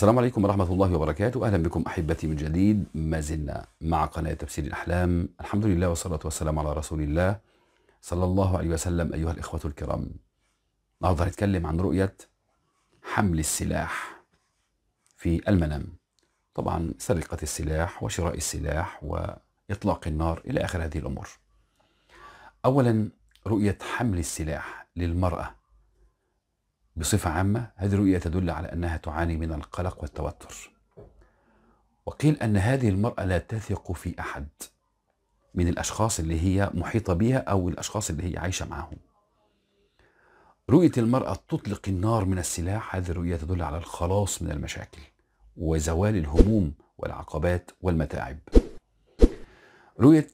السلام عليكم ورحمة الله وبركاته أهلا بكم أحبتي من جديد ما زلنا مع قناة تفسير الأحلام الحمد لله والصلاة والسلام على رسول الله صلى الله عليه وسلم أيها الإخوة الكرام النهاردة هنتكلم عن رؤية حمل السلاح في المنام طبعا سرقة السلاح وشراء السلاح وإطلاق النار إلى آخر هذه الأمور أولا رؤية حمل السلاح للمرأة بصفة عامة هذه الرؤية تدل على أنها تعاني من القلق والتوتر وقيل أن هذه المرأة لا تثق في أحد من الأشخاص اللي هي محيطة بها أو الأشخاص اللي هي عايشة معاهم رؤية المرأة تطلق النار من السلاح هذه الرؤية تدل على الخلاص من المشاكل وزوال الهموم والعقبات والمتاعب رؤية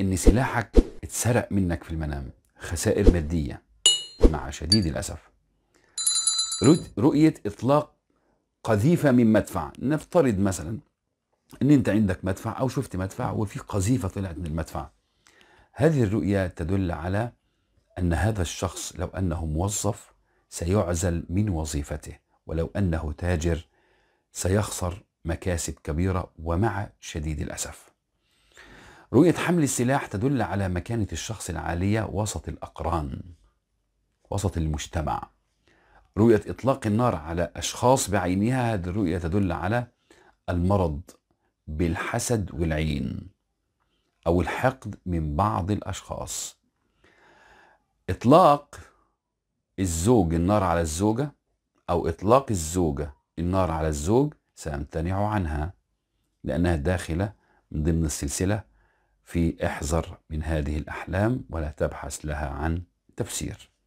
إن سلاحك اتسرق منك في المنام خسائر مادية مع شديد الأسف رؤية إطلاق قذيفة من مدفع نفترض مثلا أن أنت عندك مدفع أو شفت مدفع وفي قذيفة طلعت من المدفع هذه الرؤية تدل على أن هذا الشخص لو أنه موظف سيعزل من وظيفته ولو أنه تاجر سيخسر مكاسب كبيرة ومع شديد الأسف رؤية حمل السلاح تدل على مكانة الشخص العالية وسط الأقران وسط المجتمع رؤية إطلاق النار على أشخاص بعينها هذه الرؤية تدل على المرض بالحسد والعين أو الحقد من بعض الأشخاص إطلاق الزوج النار على الزوجة أو إطلاق الزوجة النار على الزوج سأمتنع عنها لأنها داخلة من ضمن السلسلة في احذر من هذه الأحلام ولا تبحث لها عن تفسير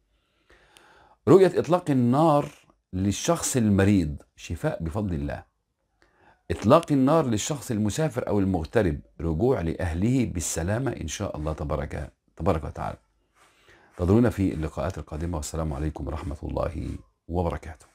رؤية إطلاق النار للشخص المريض شفاء بفضل الله إطلاق النار للشخص المسافر أو المغترب رجوع لأهله بالسلامة إن شاء الله تبارك تبارك وتعالى انتظرونا في اللقاءات القادمة والسلام عليكم ورحمة الله وبركاته